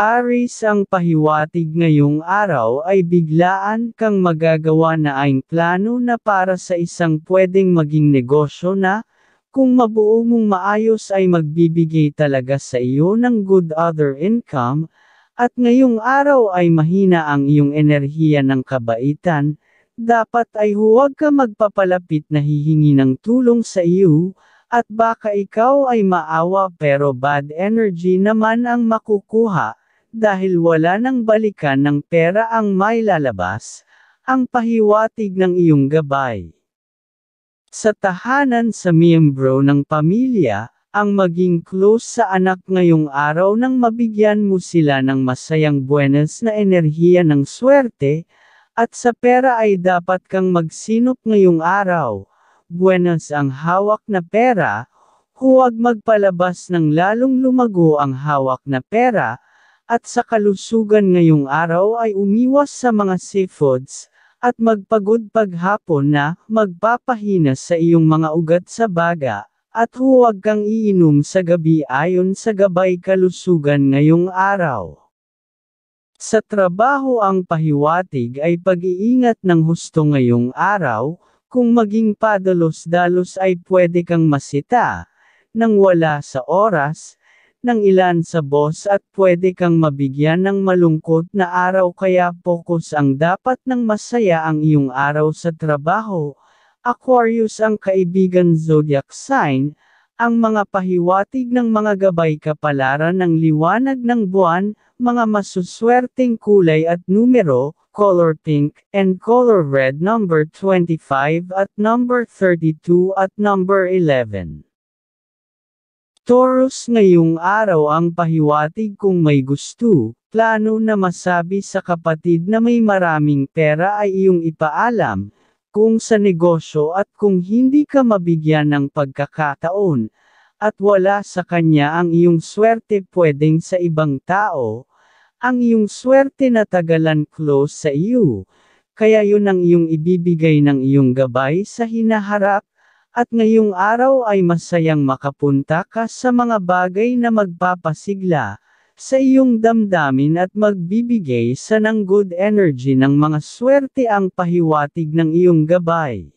Aris ang pahiwatig ngayong araw ay biglaan kang magagawa na ang plano na para sa isang pwedeng maging negosyo na, kung mabuo mong maayos ay magbibigay talaga sa iyo ng good other income, at ngayong araw ay mahina ang iyong enerhiya ng kabaitan, dapat ay huwag ka magpapalapit na hihingi ng tulong sa iyo, at baka ikaw ay maawa pero bad energy naman ang makukuha, dahil wala nang balikan ng pera ang may lalabas, ang pahiwatig ng iyong gabay. Sa tahanan sa miyembro ng pamilya, ang maging close sa anak ngayong araw nang mabigyan mo sila ng masayang buenas na enerhiya ng swerte, at sa pera ay dapat kang magsinop ngayong araw. Buenas ang hawak na pera, huwag magpalabas ng lalong lumago ang hawak na pera, at sa kalusugan ngayong araw ay umiwas sa mga seafoods, at magpagod paghapon na magpapahina sa iyong mga ugat sa baga, at huwag kang iinom sa gabi ayon sa gabay kalusugan ngayong araw. Sa trabaho ang pahiwatig ay pag-iingat ng husto ngayong araw, kung maging padalos-dalos ay pwede kang masita, nang wala sa oras, ng ilan sa boss at pwede kang mabigyan ng malungkot na araw kaya focus ang dapat ng masaya ang iyong araw sa trabaho. Aquarius ang kaibigan zodiac sign, ang mga pahiwatig ng mga gabay kapalaran ng liwanag ng buwan, mga masuswerteng kulay at numero, color pink and color red number 25 at number 32 at number 11. Taurus ngayong araw ang pahiwatig kung may gusto, plano na masabi sa kapatid na may maraming pera ay iyong ipaalam, kung sa negosyo at kung hindi ka mabigyan ng pagkakataon, at wala sa kanya ang iyong swerte pwedeng sa ibang tao, ang iyong swerte na tagalan close sa iyo, kaya yun ang iyong ibibigay ng iyong gabay sa hinaharap at ngayong araw ay masayang makapunta ka sa mga bagay na magpapasigla sa iyong damdamin at magbibigay sa ng good energy ng mga swerte ang pahiwatig ng iyong gabay.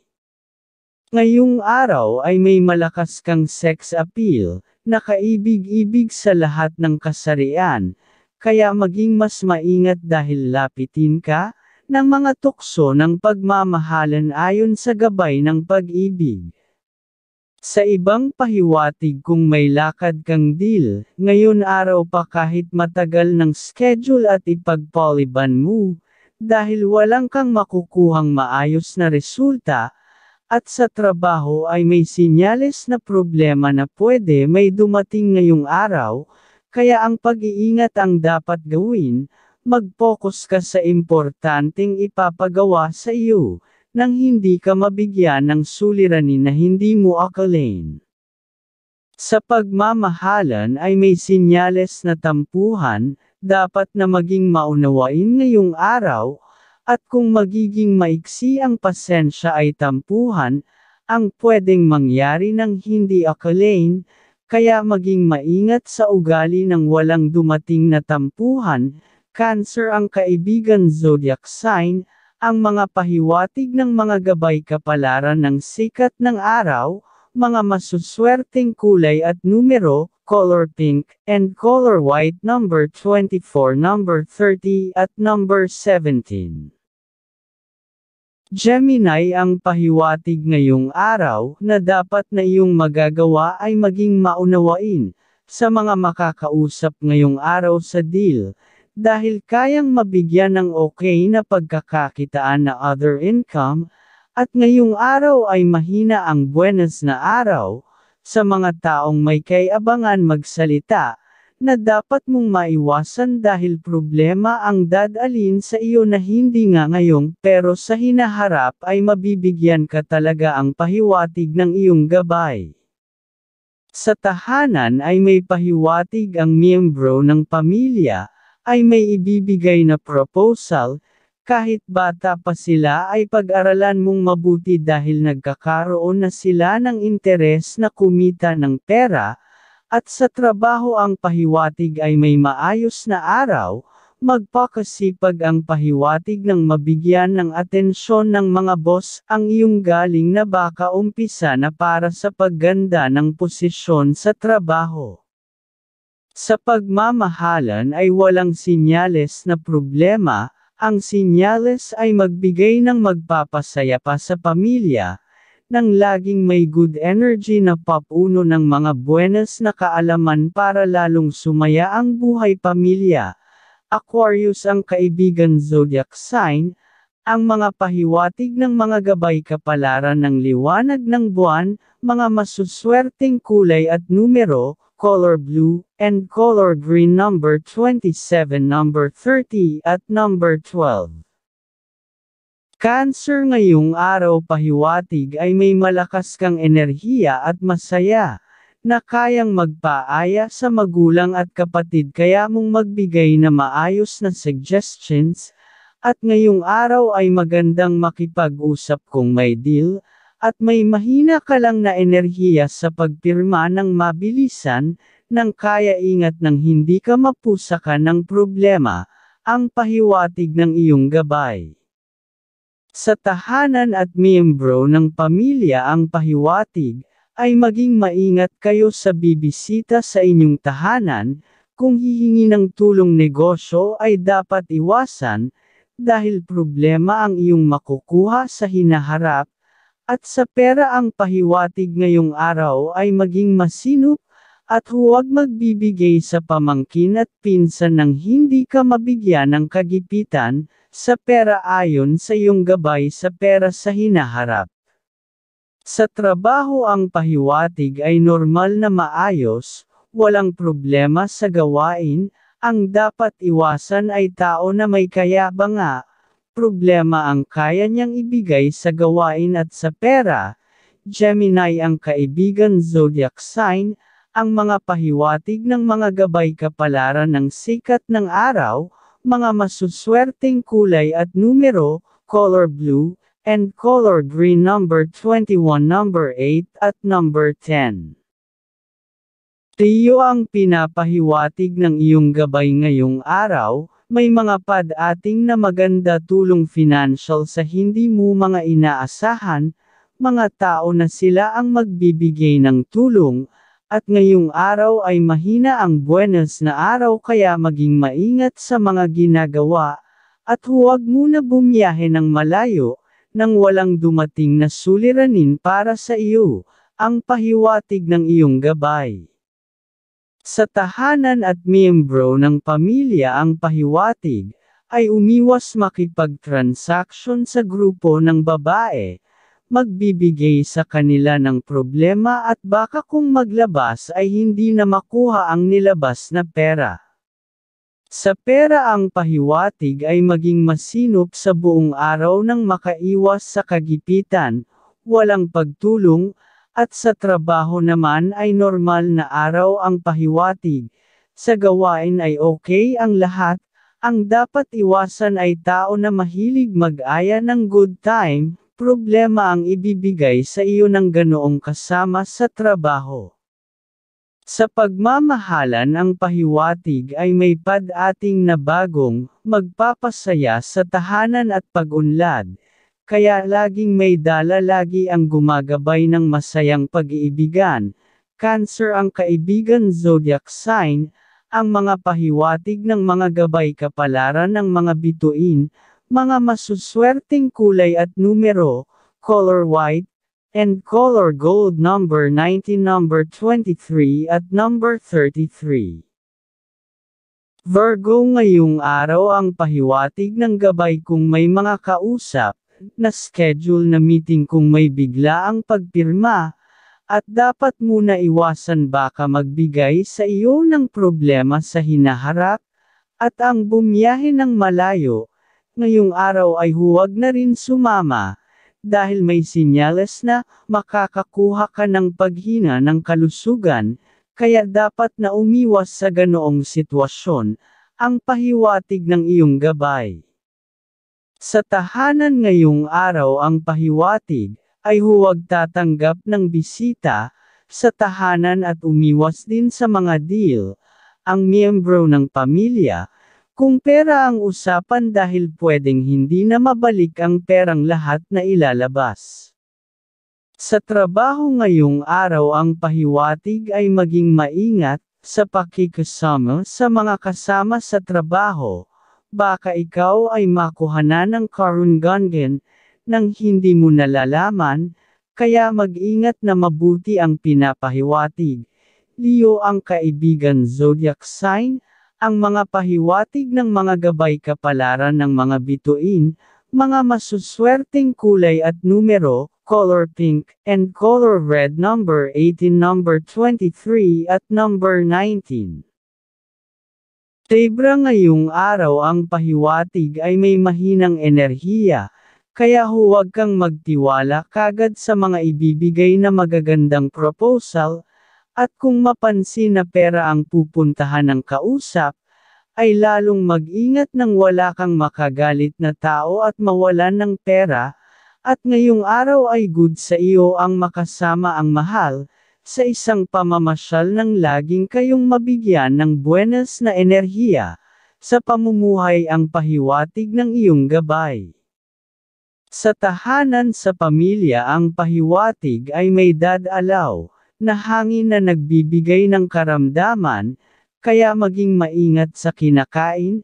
Ngayong araw ay may malakas kang sex appeal, nakaibig-ibig sa lahat ng kasarian, kaya maging mas maingat dahil lapitin ka ng mga tukso ng pagmamahalan ayon sa gabay ng pag-ibig. Sa ibang pahiwatig kung may lakad kang deal, ngayon araw pa kahit matagal ng schedule at ipagpoliban mo, dahil walang kang makukuhang maayos na resulta, at sa trabaho ay may sinyales na problema na pwede may dumating ngayong araw, kaya ang pag-iingat ang dapat gawin, mag-focus ka sa importanteng ipapagawa sa iyo nang hindi ka mabigyan ng suliranin na hindi mo akalain. Sa pagmamahalan ay may sinyales na tampuhan, dapat na maging maunawain ngayong araw, at kung magiging maiksi ang pasensya ay tampuhan, ang pwedeng mangyari ng hindi akalain, kaya maging maingat sa ugali ng walang dumating na tampuhan, Cancer ang kaibigan zodiac sign, ang mga pahiwatig ng mga gabay kapalaran ng sikat ng araw, mga masuswerteng kulay at numero, color pink, and color white number 24 number 30 at number 17. Gemini ang pahiwatig ngayong araw na dapat na iyong magagawa ay maging maunawain sa mga makakausap ngayong araw sa deal, dahil kayang mabigyan ng okay na pagkakakitaan na other income, at ngayong araw ay mahina ang buenas na araw, sa mga taong may kayabangan magsalita, na dapat mong maiwasan dahil problema ang dadalin sa iyo na hindi nga ngayong pero sa hinaharap ay mabibigyan ka talaga ang pahiwatig ng iyong gabay. Sa tahanan ay may pahiwatig ang miyembro ng pamilya, ay may ibibigay na proposal, kahit bata pa sila ay pag-aralan mong mabuti dahil nagkakaroon na sila ng interes na kumita ng pera, at sa trabaho ang pahiwatig ay may maayos na araw, magpakasipag ang pahiwatig ng mabigyan ng atensyon ng mga boss ang iyong galing na baka umpisa na para sa pagganda ng posisyon sa trabaho. Sa pagmamahalan ay walang sinyales na problema, ang sinyales ay magbigay ng magpapasaya pa sa pamilya, nang laging may good energy na papuno ng mga buenas na kaalaman para lalong sumaya ang buhay pamilya. Aquarius ang kaibigan zodiac sign, ang mga pahiwatig ng mga gabay kapalaran ng liwanag ng buwan, mga masuswerteng kulay at numero, color blue, and color green number 27, number 30, at number 12. Cancer ngayong araw pahiwatig ay may malakas kang enerhiya at masaya, na kayang magpaaya sa magulang at kapatid kaya mong magbigay na maayos na suggestions, at ngayong araw ay magandang makipag-usap kung may deal, at may mahina ka lang na enerhiya sa pagpirma ng mabilisan, nang kaya ingat nang hindi ka mapusakan ng problema, ang pahiwatig ng iyong gabay. Sa tahanan at miyembro ng pamilya ang pahiwatig, ay maging maingat kayo sa bibisita sa inyong tahanan, kung hihingi ng tulong negosyo ay dapat iwasan, dahil problema ang iyong makukuha sa hinaharap, at sa pera ang pahiwatig ngayong araw ay maging masinop, at huwag magbibigay sa pamangkin at pinsan ng hindi ka mabigyan ng kagipitan, sa pera ayon sa iyong gabay sa pera sa hinaharap. Sa trabaho ang pahiwatig ay normal na maayos, walang problema sa gawain, ang dapat iwasan ay tao na may kayabanga, problema ang kaya niyang ibigay sa gawain at sa pera, Gemini ang kaibigan zodiac sign, ang mga pahiwatig ng mga gabay kapalaran ng sikat ng araw, mga masuswerteng kulay at numero, color blue, and color green number 21 number 8 at number 10. Tiyo ang pinapahiwatig ng iyong gabay ngayong araw, may mga pad-ating na maganda tulong financial sa hindi mo mga inaasahan, mga tao na sila ang magbibigay ng tulong, at ngayong araw ay mahina ang buenas na araw kaya maging maingat sa mga ginagawa, at huwag muna bumiyahe ng malayo, nang walang dumating na suliranin para sa iyo, ang pahiwatig ng iyong gabay. Sa tahanan at miyembro ng pamilya ang pahiwatig, ay umiwas makipagtransaksyon sa grupo ng babae, magbibigay sa kanila ng problema at baka kung maglabas ay hindi na makuha ang nilabas na pera. Sa pera ang pahiwatig ay maging masinop sa buong araw nang makaiwas sa kagipitan, walang pagtulong, at sa trabaho naman ay normal na araw ang pahiwatig. Sa gawain ay okay ang lahat, ang dapat iwasan ay tao na mahilig mag-aya ng good time, problema ang ibibigay sa iyo ng ganoong kasama sa trabaho. Sa pagmamahalan ang pahiwatig ay may padating na bagong, magpapasaya sa tahanan at pagunlad, kaya laging may dala lagi ang gumagabay ng masayang pag-iibigan. Cancer ang kaibigan zodiac sign, ang mga pahiwatig ng mga gabay kapalaran ng mga bituin, mga masuswerting kulay at numero, color white, and color gold number 19 number 23 at number 33. Virgo ngayong araw ang pahiwatig ng gabay kung may mga kausap, na-schedule na meeting kung may bigla ang pagpirma, at dapat muna iwasan baka magbigay sa iyo ng problema sa hinaharap, at ang bumiyahe ng malayo, ngayong araw ay huwag na rin sumama, dahil may sinyales na makakakuha ka ng paghina ng kalusugan, kaya dapat na umiwas sa ganoong sitwasyon, ang pahiwatig ng iyong gabay. Sa tahanan ngayong araw ang pahiwatig, ay huwag tatanggap ng bisita, sa tahanan at umiwas din sa mga deal, ang miyembro ng pamilya, kung pera ang usapan dahil pwedeng hindi na mabalik ang perang lahat na ilalabas. Sa trabaho ngayong araw ang pahiwatig ay maging maingat, sa pakikasama sa mga kasama sa trabaho, Baka ikaw ay makuhanan ng karunggangan, nang hindi mo nalalaman, kaya mag-ingat na mabuti ang pinapahiwatig. Leo ang kaibigan zodiac sign, ang mga pahiwatig ng mga gabay kapalaran ng mga bituin, mga masuswerteng kulay at numero, color pink, and color red number 18 number 23 at number 19. Libra ngayong araw ang pahiwatig ay may mahinang enerhiya, kaya huwag kang magtiwala kagad sa mga ibibigay na magagandang proposal, at kung mapansin na pera ang pupuntahan ng kausap, ay lalong mag-ingat nang wala kang makagalit na tao at mawalan ng pera, at ngayong araw ay good sa iyo ang makasama ang mahal, sa isang pamamasyal ng laging kayong mabigyan ng buenas na enerhiya, sa pamumuhay ang pahiwatig ng iyong gabay. Sa tahanan sa pamilya ang pahiwatig ay may dadalaw, na hangin na nagbibigay ng karamdaman, kaya maging maingat sa kinakain,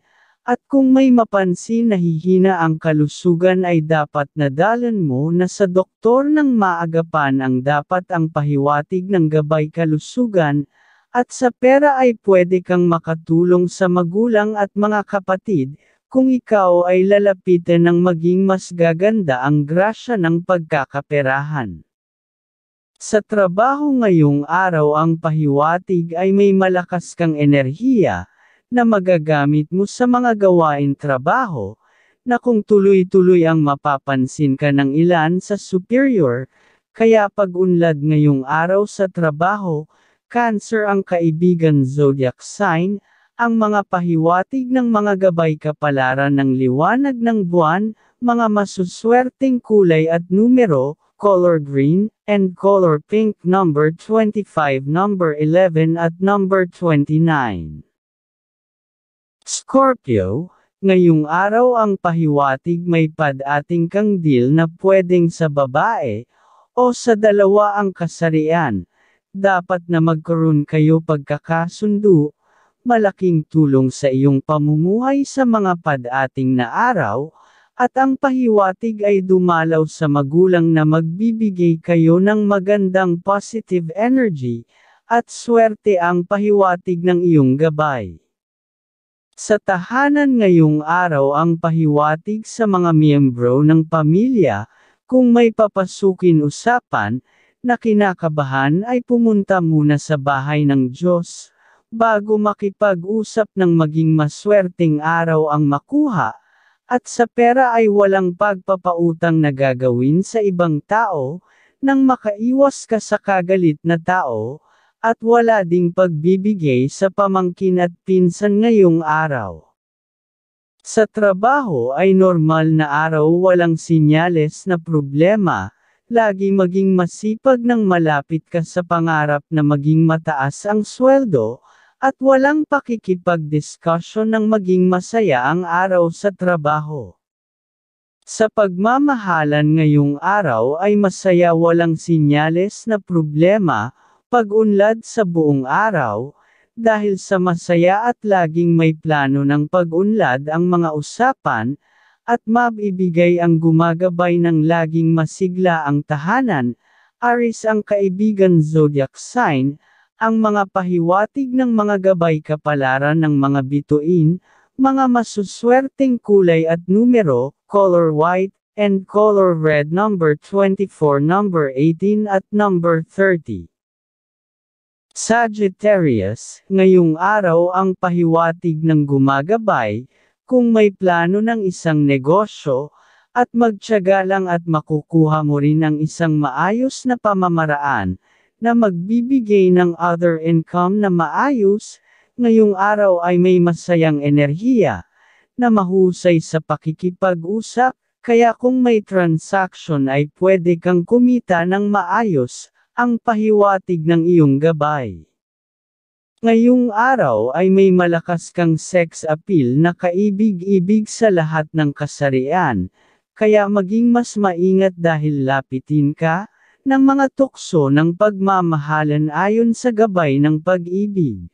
at kung may mapansin na hihina ang kalusugan ay dapat nadalan mo na sa doktor ng maagapan ang dapat ang pahiwatig ng gabay kalusugan, at sa pera ay pwede kang makatulong sa magulang at mga kapatid, kung ikaw ay lalapitan ng maging mas gaganda ang grasya ng pagkakaperahan. Sa trabaho ngayong araw ang pahiwatig ay may malakas kang enerhiya, na magagamit mo sa mga gawain trabaho, na kung tuloy-tuloy ang mapapansin ka ng ilan sa superior, kaya pag-unlad ngayong araw sa trabaho, Cancer ang kaibigan zodiac sign, ang mga pahiwatig ng mga gabay kapalaran ng liwanag ng buwan, mga masuswerteng kulay at numero, color green, and color pink number 25 number 11 at number 29. Scorpio, ngayong araw ang pahiwatig may padating kang deal na pwedeng sa babae, o sa dalawa ang kasarian, dapat na magkaroon kayo pagkakasundo, malaking tulong sa iyong pamumuhay sa mga padating na araw, at ang pahiwatig ay dumalaw sa magulang na magbibigay kayo ng magandang positive energy, at swerte ang pahiwatig ng iyong gabay. Sa tahanan ngayong araw ang pahiwatig sa mga miyembro ng pamilya, kung may papasukin usapan, na kinakabahan ay pumunta muna sa bahay ng Diyos, bago makipag-usap ng maging maswerteng araw ang makuha, at sa pera ay walang pagpapautang na gagawin sa ibang tao, nang makaiwas ka sa kagalit na tao, at wala ding pagbibigay sa pamangkin at pinsan ngayong araw. Sa trabaho ay normal na araw walang sinyales na problema, lagi maging masipag nang malapit ka sa pangarap na maging mataas ang sweldo, at walang pakikipag-discussion ng maging masaya ang araw sa trabaho. Sa pagmamahalan ngayong araw ay masaya walang sinyales na problema, pag-unlad sa buong araw, dahil sa masaya at laging may plano ng pag-unlad ang mga usapan, at mabibigay ang gumagabay ng laging masigla ang tahanan, Aris ang kaibigan zodiac sign, ang mga pahiwatig ng mga gabay kapalaran ng mga bituin, mga masuswerteng kulay at numero, color white, and color red number 24 number 18 at number 30. Sagittarius, ngayong araw ang pahiwatig ng gumagabay, kung may plano ng isang negosyo, at magtyaga lang at makukuha mo rin ang isang maayos na pamamaraan, na magbibigay ng other income na maayos, ngayong araw ay may masayang enerhiya, na mahusay sa pakikipag-usap, kaya kung may transaction ay pwede kang kumita ng maayos, ang pahiwatig ng iyong gabay. Ngayong araw ay may malakas kang sex appeal na kaibig-ibig sa lahat ng kasarian, kaya maging mas maingat dahil lapitin ka, ng mga tukso ng pagmamahalan ayon sa gabay ng pag-ibig.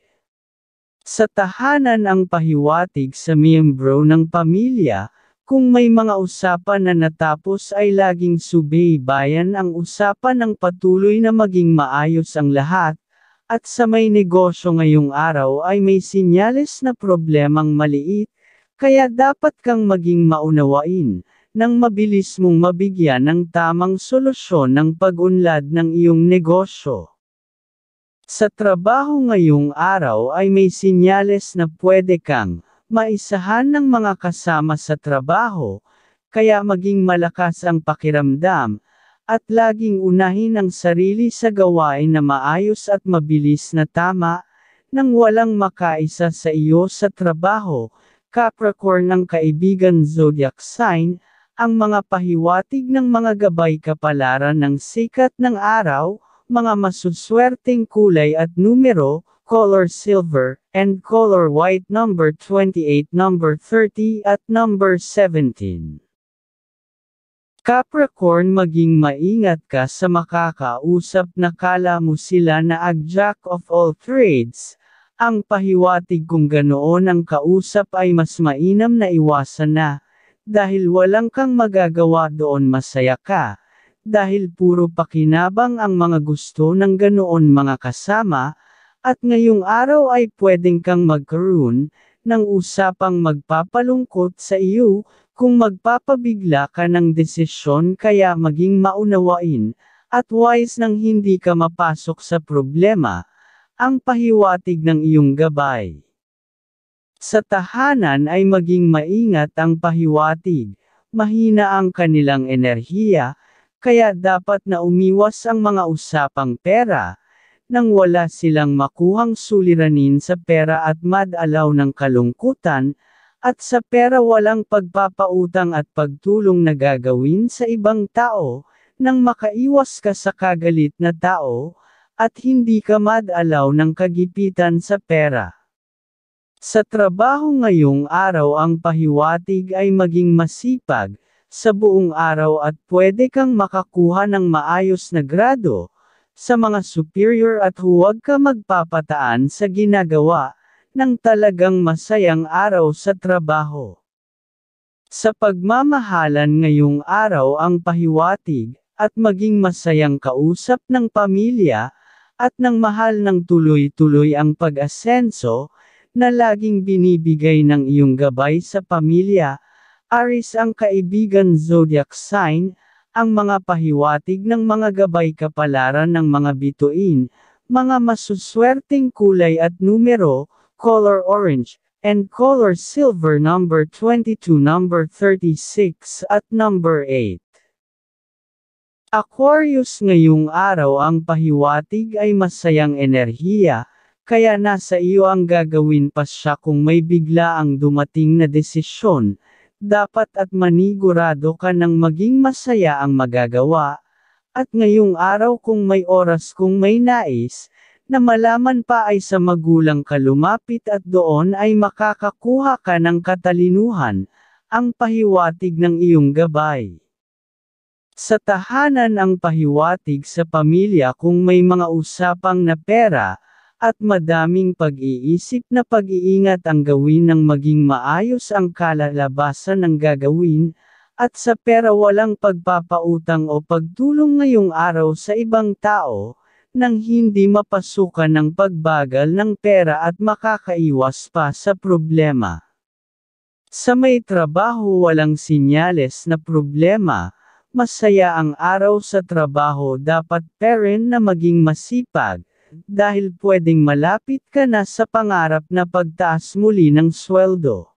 Sa tahanan ang pahiwatig sa miyembro ng pamilya, kung may mga usapan na natapos ay laging subaybayan ang usapan ng patuloy na maging maayos ang lahat, at sa may negosyo ngayong araw ay may sinyales na problemang maliit, kaya dapat kang maging maunawain, nang mabilis mong mabigyan ng tamang solusyon ng pag-unlad ng iyong negosyo. Sa trabaho ngayong araw ay may sinyales na pwede kang maisahan ng mga kasama sa trabaho, kaya maging malakas ang pakiramdam, at laging unahin ang sarili sa gawain na maayos at mabilis na tama, nang walang makaisa sa iyo sa trabaho, Capricorn ng kaibigan zodiac sign, ang mga pahiwatig ng mga gabay kapalaran ng sikat ng araw, mga masuswerteng kulay at numero, color silver, and color white number 28 number 30 at number 17. Capricorn maging maingat ka sa makakausap na kala mo sila na ag jack of all trades, ang pahiwatig kung ganoon ang kausap ay mas mainam na iwasan na, dahil walang kang magagawa doon masaya ka, dahil puro pakinabang ang mga gusto ng ganoon mga kasama, at ngayong araw ay pwedeng kang magkaroon ng usapang magpapalungkot sa iyo kung magpapabigla ka ng desisyon kaya maging maunawain at wise nang hindi ka mapasok sa problema, ang pahiwatig ng iyong gabay. Sa tahanan ay maging maingat ang pahiwatig, mahina ang kanilang enerhiya, kaya dapat na umiwas ang mga usapang pera, nang wala silang makuhang suliranin sa pera at madalaw ng kalungkutan, at sa pera walang pagpapautang at pagtulong na gagawin sa ibang tao, nang makaiwas ka sa kagalit na tao, at hindi ka madalaw ng kagipitan sa pera. Sa trabaho ngayong araw ang pahiwatig ay maging masipag, sa buong araw at pwede kang makakuha ng maayos na grado, sa mga superior at huwag ka magpapataan sa ginagawa ng talagang masayang araw sa trabaho. Sa pagmamahalan ngayong araw ang pahiwatig at maging masayang kausap ng pamilya at ng mahal ng tuloy-tuloy ang pag-asenso na laging binibigay ng iyong gabay sa pamilya. Aris ang kaibigan zodiac sign ang mga pahiwatig ng mga gabay kapalaran ng mga bituin, mga masuswerteng kulay at numero, color orange, and color silver number 22 number 36 at number 8. Aquarius ngayong araw ang pahiwatig ay masayang enerhiya, kaya nasa iyo ang gagawin pa siya kung may bigla ang dumating na desisyon, dapat at manigurado ka ng maging masaya ang magagawa, at ngayong araw kung may oras kung may nais, na malaman pa ay sa magulang ka lumapit at doon ay makakakuha ka ng katalinuhan, ang pahiwatig ng iyong gabay. Sa tahanan ang pahiwatig sa pamilya kung may mga usapang na pera, at madaming pag-iisip na pag-iingat ang gawin ng maging maayos ang kalalabasan ng gagawin, at sa pera walang pagpapautang o pagtulong ngayong araw sa ibang tao, nang hindi mapasukan ng pagbagal ng pera at makakaiwas pa sa problema. Sa may trabaho walang sinyales na problema, masaya ang araw sa trabaho dapat parent na maging masipag, dahil pwedeng malapit ka na sa pangarap na pagtaas muli ng sweldo.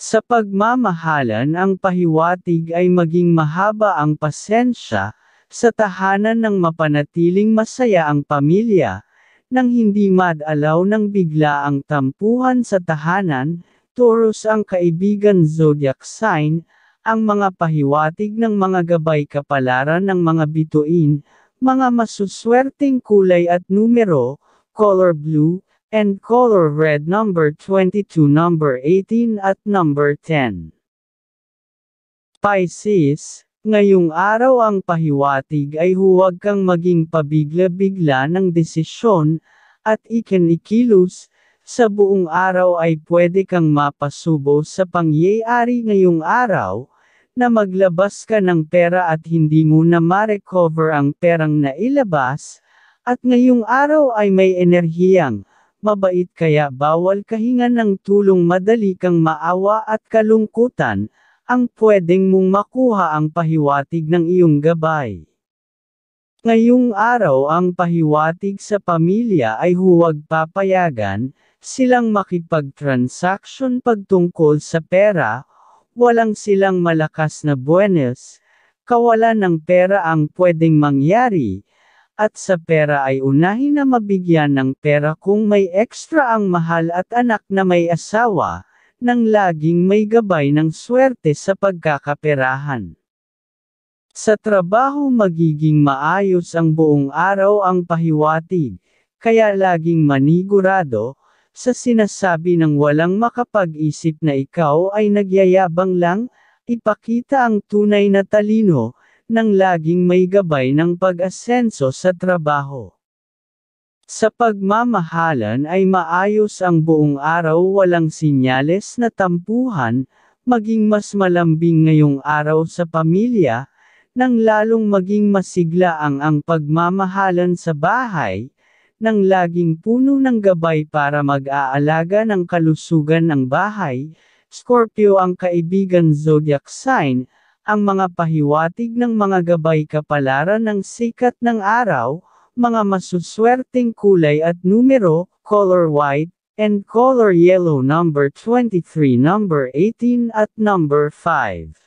Sa pagmamahalan ang pahiwatig ay maging mahaba ang pasensya, sa tahanan ng mapanatiling masaya ang pamilya, nang hindi madalaw ng bigla ang tampuhan sa tahanan, Taurus ang kaibigan zodiac sign, ang mga pahiwatig ng mga gabay kapalaran ng mga bituin, mga masuswerteng kulay at numero, color blue, and color red number 22 number 18 at number 10. Pisces, ngayong araw ang pahiwatig ay huwag kang maging pabigla-bigla ng desisyon, at ikinikilos, sa buong araw ay pwede kang mapasubo sa pangyayari ngayong araw, na maglabas ka ng pera at hindi mo na ma-recover ang perang nailabas, at ngayong araw ay may enerhiyang, mabait kaya bawal kahinga ng tulong madali kang maawa at kalungkutan, ang pwedeng mong makuha ang pahiwatig ng iyong gabay. Ngayong araw ang pahiwatig sa pamilya ay huwag papayagan, silang makipag-transaction pagtungkol sa pera, Walang silang malakas na buwenes, kawalan ng pera ang pwedeng mangyari, at sa pera ay unahin na mabigyan ng pera kung may ekstra ang mahal at anak na may asawa, nang laging may gabay ng swerte sa pagkakaperahan. Sa trabaho magiging maayos ang buong araw ang pahiwatig, kaya laging manigurado, sa sinasabi ng walang makapag-isip na ikaw ay nagyayabang lang, ipakita ang tunay na talino, nang laging may gabay ng pag-asenso sa trabaho. Sa pagmamahalan ay maayos ang buong araw walang sinyales na tampuhan, maging mas malambing ngayong araw sa pamilya, nang lalong maging masigla ang ang pagmamahalan sa bahay, nang laging puno ng gabay para mag-aalaga ng kalusugan ng bahay, Scorpio ang kaibigan zodiac sign, ang mga pahiwatig ng mga gabay kapalaran ng sikat ng araw, mga masuswerteng kulay at numero, color white, and color yellow number 23 number 18 at number 5.